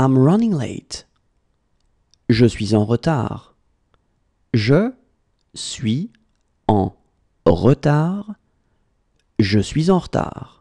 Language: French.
I'm running late. Je suis en retard. Je suis en retard. Je suis en retard.